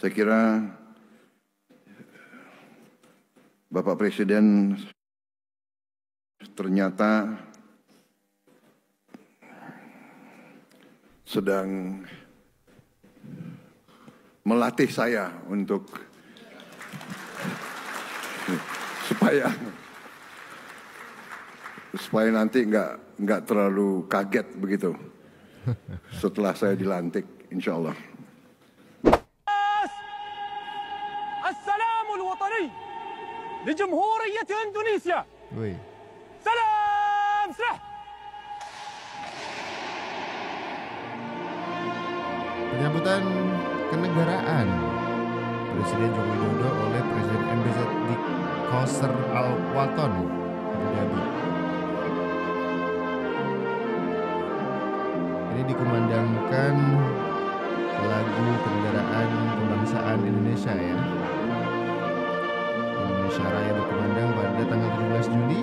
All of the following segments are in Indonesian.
Saya kira Bapak Presiden ternyata sedang melatih saya untuk supaya supaya nanti nggak nggak terlalu kaget begitu setelah saya dilantik insya Allah. لجمهورية اندونيسيا وي. سلام سلام penyambutan kenegaraan Presiden Joko Widodo oleh Presiden MBZ di Koser Al Waton, Abu Dhabi. Ini dikumandangkan lagu kenegaraan kebangsaan Indonesia ya. Raya berkumandang pada tanggal 17 Juli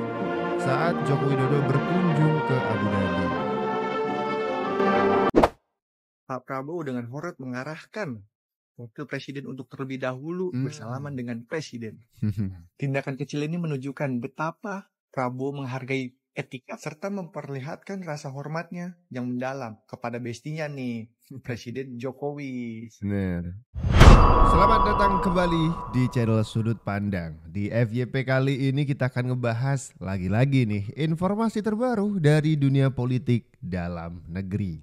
saat Joko Widodo berkunjung ke Abu Dhabi. Pak Prabowo dengan hormat mengarahkan wakil presiden untuk terlebih dahulu hmm. bersalaman dengan presiden. Tindakan kecil ini menunjukkan betapa Prabowo menghargai etika serta memperlihatkan rasa hormatnya yang mendalam kepada bestinya nih Presiden Jokowi. Benar. Selamat datang kembali di channel Sudut Pandang. Di FYP kali ini kita akan ngebahas lagi-lagi nih informasi terbaru dari dunia politik dalam negeri.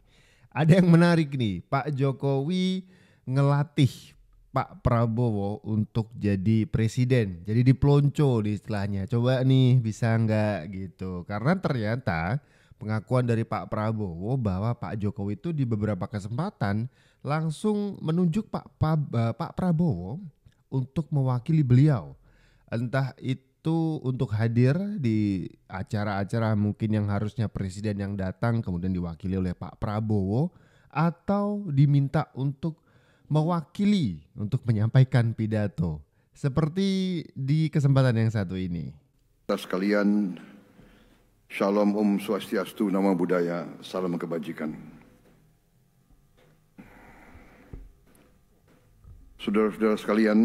Ada yang menarik nih, Pak Jokowi ngelatih Pak Prabowo untuk jadi presiden. Jadi diplonco di istilahnya. Coba nih bisa nggak gitu. Karena ternyata pengakuan dari Pak Prabowo bahwa Pak Jokowi itu di beberapa kesempatan langsung menunjuk Pak eh, Pak Prabowo untuk mewakili beliau. Entah itu untuk hadir di acara-acara mungkin yang harusnya presiden yang datang kemudian diwakili oleh Pak Prabowo atau diminta untuk mewakili untuk menyampaikan pidato seperti di kesempatan yang satu ini. Sekalian, Shalom Om Swastiastu, Nama Budaya, Salam Kebajikan. Saudara-saudara sekalian,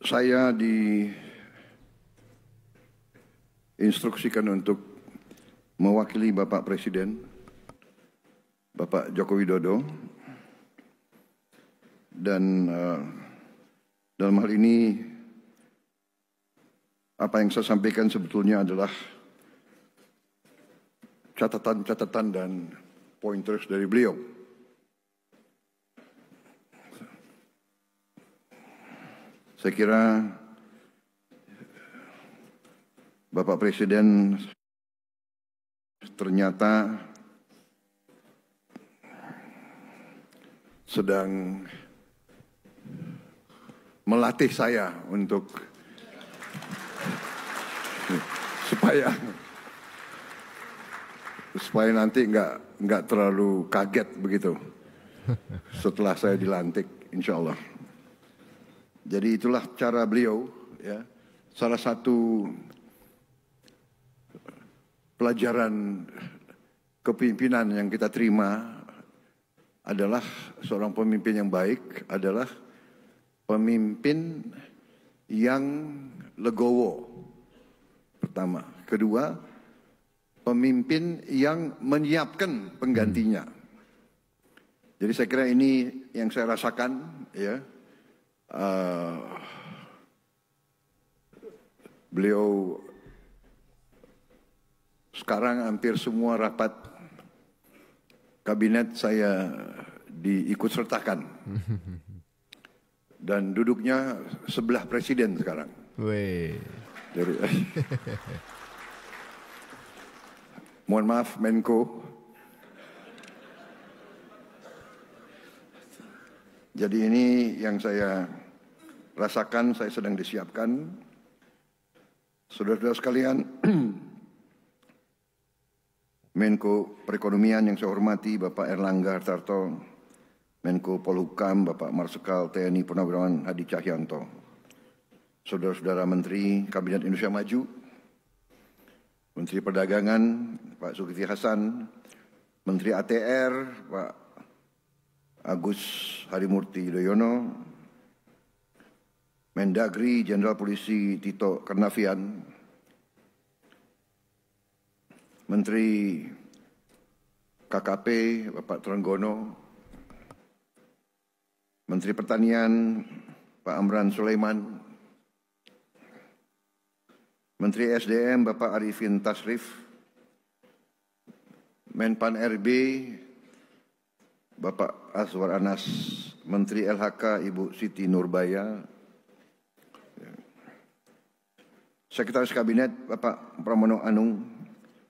saya diinstruksikan untuk mewakili Bapak Presiden, Bapak Joko Widodo, dan uh, dalam hal ini apa yang saya sampaikan sebetulnya adalah catatan-catatan dan pointers dari beliau. Saya kira eh, Bapak Presiden ternyata sedang melatih saya untuk supaya supaya nanti nggak nggak terlalu kaget begitu setelah saya dilantik insya Allah. Jadi itulah cara beliau ya. Salah satu pelajaran kepimpinan yang kita terima adalah seorang pemimpin yang baik adalah pemimpin yang legowo pertama. Kedua, pemimpin yang menyiapkan penggantinya. Hmm. Jadi saya kira ini yang saya rasakan ya. Eh, beliau sekarang hampir semua rapat kabinet saya diikut sertakan dan duduknya sebelah presiden sekarang. Jadi, mohon maaf Menko. Jadi ini yang saya rasakan saya sedang disiapkan. Saudara-saudara sekalian, Menko Perekonomian yang saya hormati Bapak Erlangga Hartarto, Menko Polhukam Bapak Marsikal TNI Purnawirawan Hadi Cahyanto, Saudara-saudara Menteri Kabinet Indonesia Maju, Menteri Perdagangan Pak Zulkifli Hasan, Menteri ATR Pak Agus Harimurti Yudhoyono, Mendagri Jenderal Polisi Tito Karnavian, Menteri KKP Bapak Trenggono, Menteri Pertanian Pak Amran Sulaiman, Menteri SDM Bapak Arifin Tasrif, Menpan RB Bapak Aswar Anas, Menteri LHK Ibu Siti Nurbaya, Sekretaris Kabinet Bapak Pramono Anung,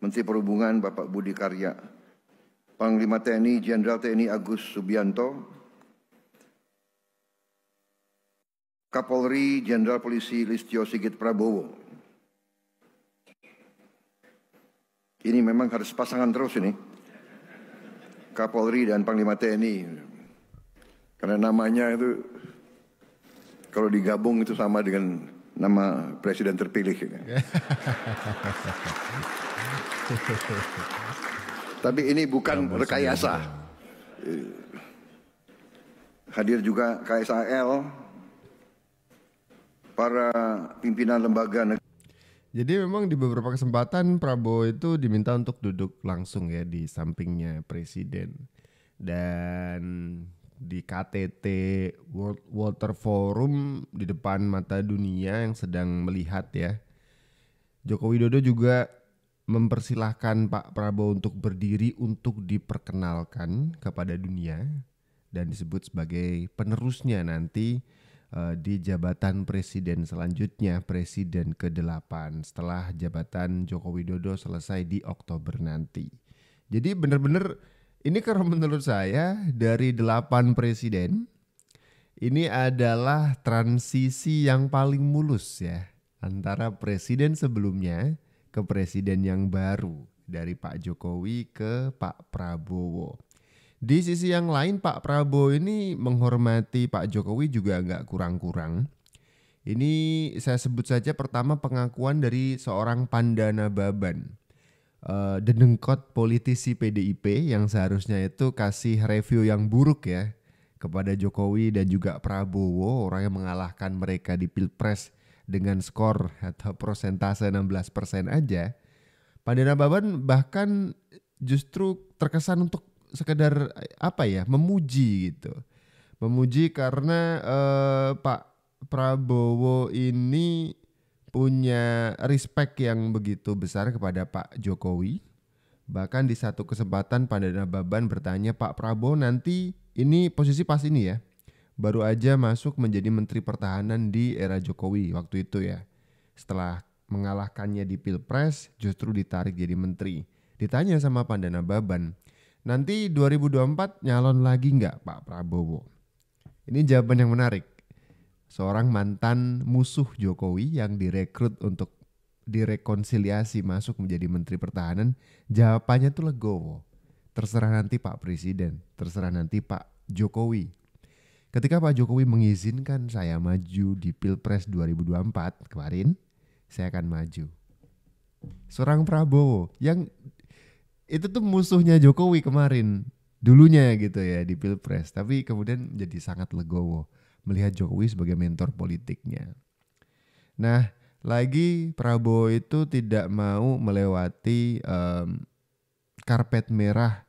Menteri Perhubungan Bapak Budi Karya, Panglima TNI Jenderal TNI Agus Subianto, Kapolri Jenderal Polisi Listio Sigit Prabowo. Ini memang harus pasangan terus ini. Kapolri dan Panglima TNI. Karena namanya itu kalau digabung itu sama dengan nama presiden terpilih. ini. Tapi ini bukan rekayasa. Hadir juga KSAL, para pimpinan lembaga negara. Jadi memang di beberapa kesempatan Prabowo itu diminta untuk duduk langsung ya di sampingnya presiden. Dan di KTT World Water Forum di depan mata dunia yang sedang melihat ya. Joko Widodo juga mempersilahkan Pak Prabowo untuk berdiri untuk diperkenalkan kepada dunia dan disebut sebagai penerusnya nanti uh, di jabatan presiden selanjutnya presiden ke-8 setelah jabatan Joko Widodo selesai di Oktober nanti. Jadi benar-benar ini kalau menurut saya dari delapan presiden ini adalah transisi yang paling mulus ya antara presiden sebelumnya ke presiden yang baru dari Pak Jokowi ke Pak Prabowo. Di sisi yang lain Pak Prabowo ini menghormati Pak Jokowi juga nggak kurang-kurang. Ini saya sebut saja pertama pengakuan dari seorang Pandana Baban uh, eh, dedengkot politisi PDIP yang seharusnya itu kasih review yang buruk ya kepada Jokowi dan juga Prabowo orang yang mengalahkan mereka di Pilpres dengan skor atau persentase 16% aja. Pandana Baban bahkan justru terkesan untuk sekedar eh, apa ya memuji gitu. Memuji karena uh, Pak Prabowo ini punya respect yang begitu besar kepada Pak Jokowi. Bahkan di satu kesempatan Pandana Baban bertanya Pak Prabowo nanti ini posisi pas ini ya. Baru aja masuk menjadi Menteri Pertahanan di era Jokowi waktu itu ya. Setelah mengalahkannya di Pilpres justru ditarik jadi menteri. Ditanya sama Pandana Baban, nanti 2024 nyalon lagi nggak Pak Prabowo? Ini jawaban yang menarik seorang mantan musuh Jokowi yang direkrut untuk direkonsiliasi masuk menjadi Menteri Pertahanan, jawabannya tuh legowo. Terserah nanti Pak Presiden, terserah nanti Pak Jokowi. Ketika Pak Jokowi mengizinkan saya maju di Pilpres 2024 kemarin, saya akan maju. Seorang Prabowo yang itu tuh musuhnya Jokowi kemarin dulunya gitu ya di Pilpres, tapi kemudian jadi sangat legowo melihat Jokowi sebagai mentor politiknya. Nah, lagi Prabowo itu tidak mau melewati um, karpet merah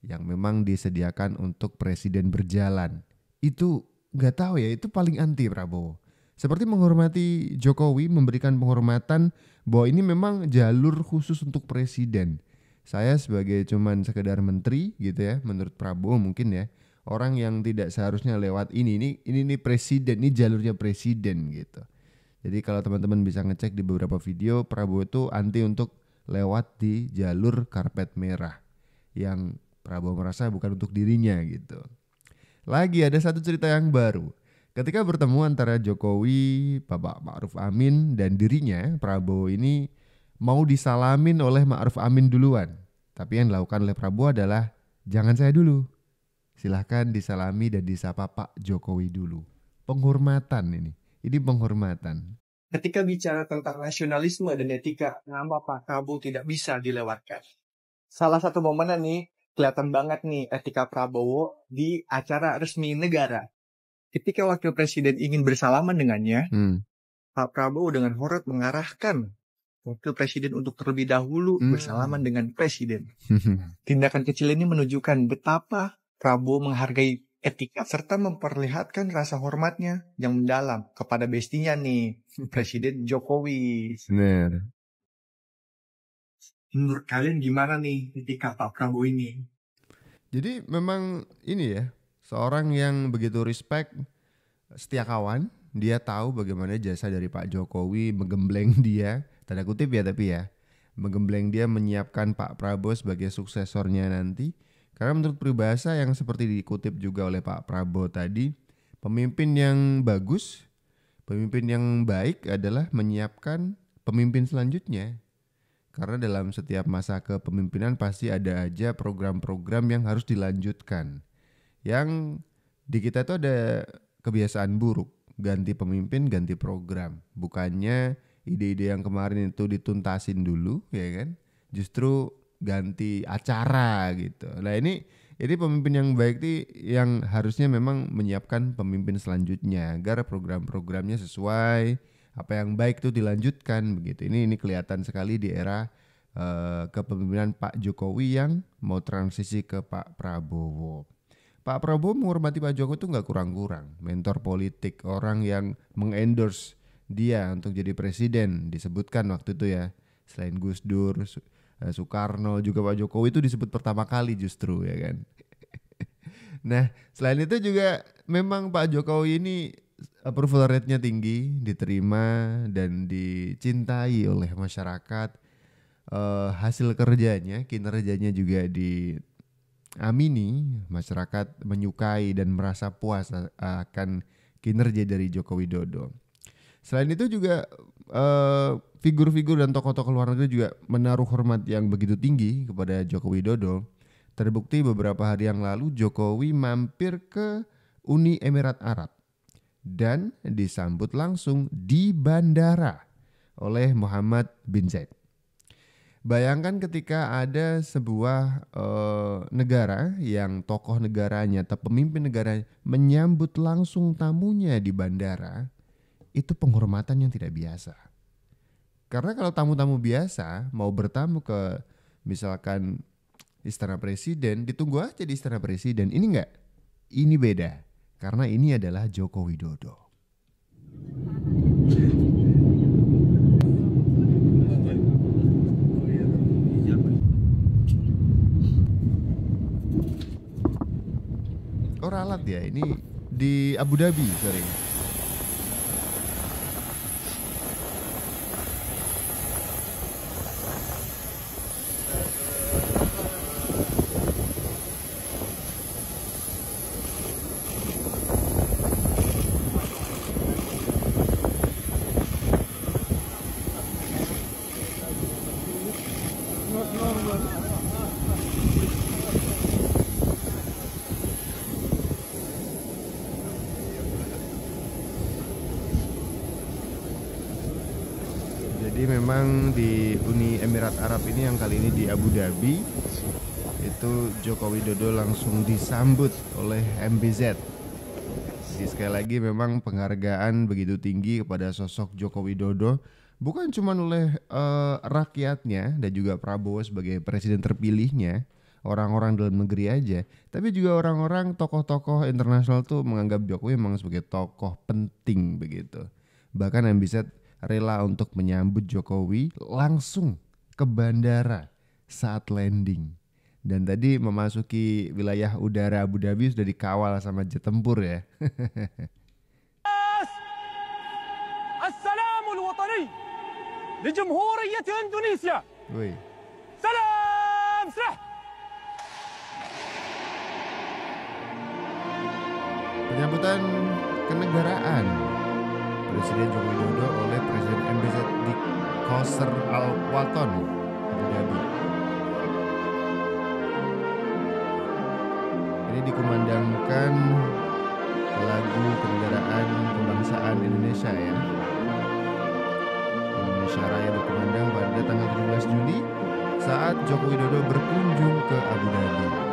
yang memang disediakan untuk presiden berjalan. Itu nggak tahu ya, itu paling anti Prabowo. Seperti menghormati Jokowi, memberikan penghormatan bahwa ini memang jalur khusus untuk presiden. Saya sebagai cuman sekedar menteri gitu ya, menurut Prabowo mungkin ya, orang yang tidak seharusnya lewat ini ini ini, ini presiden ini jalurnya presiden gitu jadi kalau teman-teman bisa ngecek di beberapa video Prabowo itu anti untuk lewat di jalur karpet merah yang Prabowo merasa bukan untuk dirinya gitu lagi ada satu cerita yang baru ketika bertemu antara Jokowi Bapak Ma'ruf Amin dan dirinya Prabowo ini mau disalamin oleh Ma'ruf Amin duluan tapi yang dilakukan oleh Prabowo adalah jangan saya dulu silahkan disalami dan disapa Pak Jokowi dulu. Penghormatan ini, ini penghormatan. Ketika bicara tentang nasionalisme dan etika, nama Pak Prabowo tidak bisa dilewatkan. Salah satu momennya nih, kelihatan banget nih etika Prabowo di acara resmi negara. Ketika Wakil Presiden ingin bersalaman dengannya, hmm. Pak Prabowo dengan hormat mengarahkan Wakil Presiden untuk terlebih dahulu hmm. bersalaman dengan Presiden. Hmm. Tindakan kecil ini menunjukkan betapa Prabowo menghargai etika serta memperlihatkan rasa hormatnya yang mendalam kepada bestinya nih Presiden Jokowi. Benar. Menurut kalian gimana nih etika Pak Prabowo ini? Jadi memang ini ya seorang yang begitu respect setia kawan dia tahu bagaimana jasa dari Pak Jokowi menggembleng dia tanda kutip ya tapi ya menggembleng dia menyiapkan Pak Prabowo sebagai suksesornya nanti karena menurut peribahasa yang seperti dikutip juga oleh Pak Prabowo tadi, pemimpin yang bagus, pemimpin yang baik adalah menyiapkan pemimpin selanjutnya. Karena dalam setiap masa kepemimpinan pasti ada aja program-program yang harus dilanjutkan. Yang di kita tuh ada kebiasaan buruk, ganti pemimpin, ganti program. Bukannya ide-ide yang kemarin itu dituntasin dulu, ya kan? Justru ganti acara gitu. Nah ini ini pemimpin yang baik nih yang harusnya memang menyiapkan pemimpin selanjutnya agar program-programnya sesuai apa yang baik itu dilanjutkan begitu. Ini ini kelihatan sekali di era uh, kepemimpinan Pak Jokowi yang mau transisi ke Pak Prabowo. Pak Prabowo menghormati Pak Jokowi itu nggak kurang-kurang. Mentor politik, orang yang mengendorse dia untuk jadi presiden disebutkan waktu itu ya. Selain Gus Dur, Eh, Soekarno juga Pak Jokowi itu disebut pertama kali justru ya kan. nah selain itu juga memang Pak Jokowi ini eh, approval rate-nya tinggi, diterima dan dicintai oleh masyarakat. Uh, hasil kerjanya, kinerjanya juga di Amini masyarakat menyukai dan merasa puas akan kinerja dari Joko Widodo. Selain itu juga figur eh, figur-figur dan tokoh-tokoh luar negeri juga menaruh hormat yang begitu tinggi kepada Joko Widodo. Terbukti beberapa hari yang lalu Jokowi mampir ke Uni Emirat Arab dan disambut langsung di bandara oleh Muhammad bin Zaid. Bayangkan ketika ada sebuah e, negara yang tokoh negaranya atau pemimpin negaranya menyambut langsung tamunya di bandara, itu penghormatan yang tidak biasa. Karena kalau tamu-tamu biasa mau bertamu ke misalkan istana presiden, ditunggu aja di istana presiden. Ini enggak. Ini beda. Karena ini adalah Joko Widodo. Oh ralat ya ini di Abu Dhabi sorry. di Uni Emirat Arab ini yang kali ini di Abu Dhabi itu Joko Widodo langsung disambut oleh MBZ. Jadi sekali lagi memang penghargaan begitu tinggi kepada sosok Joko Widodo bukan cuma oleh uh, rakyatnya dan juga Prabowo sebagai presiden terpilihnya, orang-orang dalam negeri aja, tapi juga orang-orang tokoh-tokoh internasional tuh menganggap Jokowi memang sebagai tokoh penting begitu. Bahkan MBZ rela untuk menyambut Jokowi langsung ke bandara saat landing. Dan tadi memasuki wilayah udara Abu Dhabi sudah dikawal sama jet tempur ya. Assalamul watani di Jumhuriyat Indonesia. Woi. Salam serah. Penyambutan kenegaraan. Presiden Joko Widodo oleh Presiden MBZ di Koser Al Waton, Abu Dhabi. Ini dikumandangkan lagu kendaraan kebangsaan Indonesia ya. Indonesia Raya berkumandang pada tanggal 17 Juli saat Joko Widodo berkunjung ke Abu Dhabi.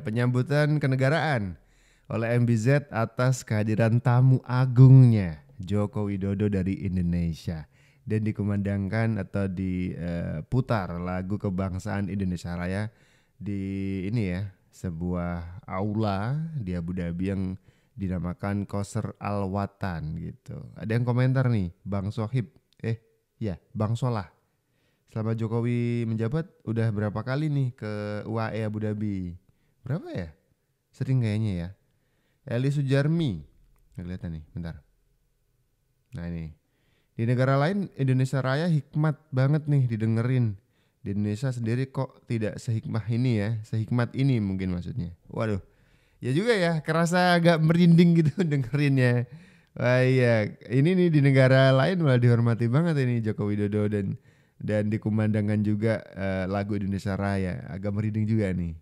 penyambutan kenegaraan oleh MBZ atas kehadiran tamu agungnya Joko Widodo dari Indonesia dan dikumandangkan atau diputar lagu kebangsaan Indonesia Raya di ini ya sebuah aula di Abu Dhabi yang dinamakan Koser Al Watan gitu. Ada yang komentar nih, Bang Sohib. Eh, ya, Bang Solah selama Jokowi menjabat udah berapa kali nih ke UAE Abu Dhabi? berapa ya? Sering kayaknya ya. Eli Sujarmi. Nggak kelihatan nih, bentar. Nah ini. Di negara lain Indonesia Raya hikmat banget nih didengerin. Di Indonesia sendiri kok tidak sehikmah ini ya, sehikmat ini mungkin maksudnya. Waduh. Ya juga ya, kerasa agak merinding gitu dengerinnya. Wah iya, ini nih di negara lain malah dihormati banget ini Joko Widodo dan dan dikumandangkan juga uh, lagu Indonesia Raya. Agak merinding juga nih.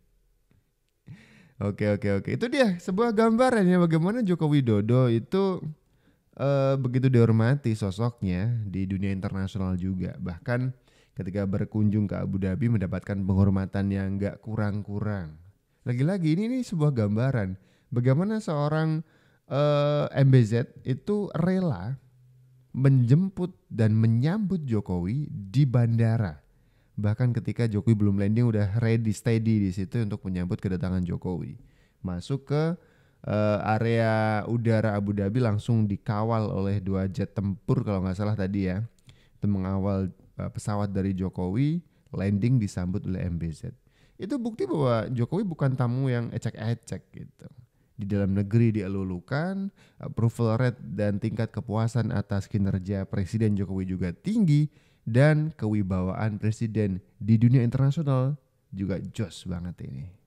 Oke oke oke. Itu dia sebuah gambarannya bagaimana Joko Widodo itu uh, begitu dihormati sosoknya di dunia internasional juga. Bahkan ketika berkunjung ke Abu Dhabi mendapatkan penghormatan yang nggak kurang-kurang. Lagi-lagi ini nih sebuah gambaran bagaimana seorang uh, eh, MBZ itu rela menjemput dan menyambut Jokowi di bandara bahkan ketika Jokowi belum landing udah ready steady di situ untuk menyambut kedatangan Jokowi. Masuk ke uh, area udara Abu Dhabi langsung dikawal oleh dua jet tempur kalau nggak salah tadi ya. Itu mengawal uh, pesawat dari Jokowi landing disambut oleh MBZ. Itu bukti bahwa Jokowi bukan tamu yang ecek-ecek gitu di dalam negeri dielulukan, approval rate dan tingkat kepuasan atas kinerja Presiden Jokowi juga tinggi, dan kewibawaan presiden di dunia internasional juga jos banget ini.